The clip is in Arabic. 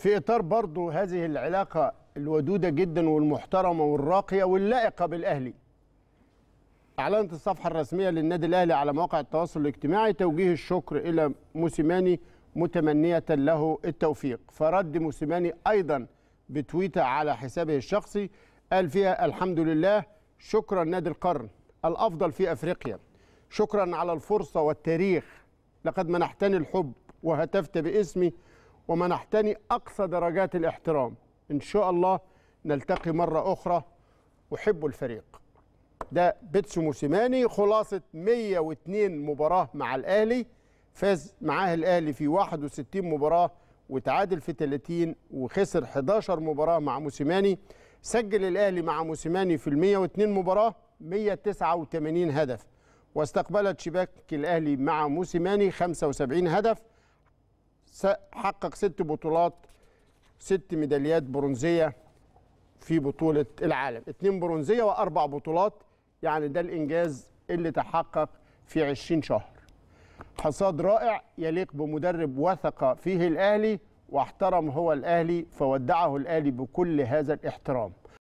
في اطار برضه هذه العلاقه الودوده جدا والمحترمه والراقيه واللائقه بالاهلي اعلنت الصفحه الرسميه للنادي الاهلي على مواقع التواصل الاجتماعي توجيه الشكر الى موسيماني متمنيه له التوفيق فرد موسيماني ايضا بتويته على حسابه الشخصي قال فيها الحمد لله شكرا نادي القرن الافضل في افريقيا شكرا على الفرصه والتاريخ لقد منحتني الحب وهتفت باسمي ومنحتني أقصى درجات الاحترام إن شاء الله نلتقي مرة أخرى أحب الفريق ده بيتسو موسيماني خلاصة 102 مباراة مع الأهلي فاز معاه الأهلي في 61 مباراة وتعادل في 30 وخسر 11 مباراة مع موسيماني سجل الأهلي مع موسيماني في ال 102 مباراة 189 هدف واستقبلت شباك الأهلي مع موسيماني 75 هدف حقق ست بطولات ست ميداليات برونزيه في بطوله العالم اتنين برونزيه واربع بطولات يعني ده الانجاز اللي تحقق في 20 شهر حصاد رائع يليق بمدرب وثق فيه الاهلي واحترم هو الاهلي فودعه الاهلي بكل هذا الاحترام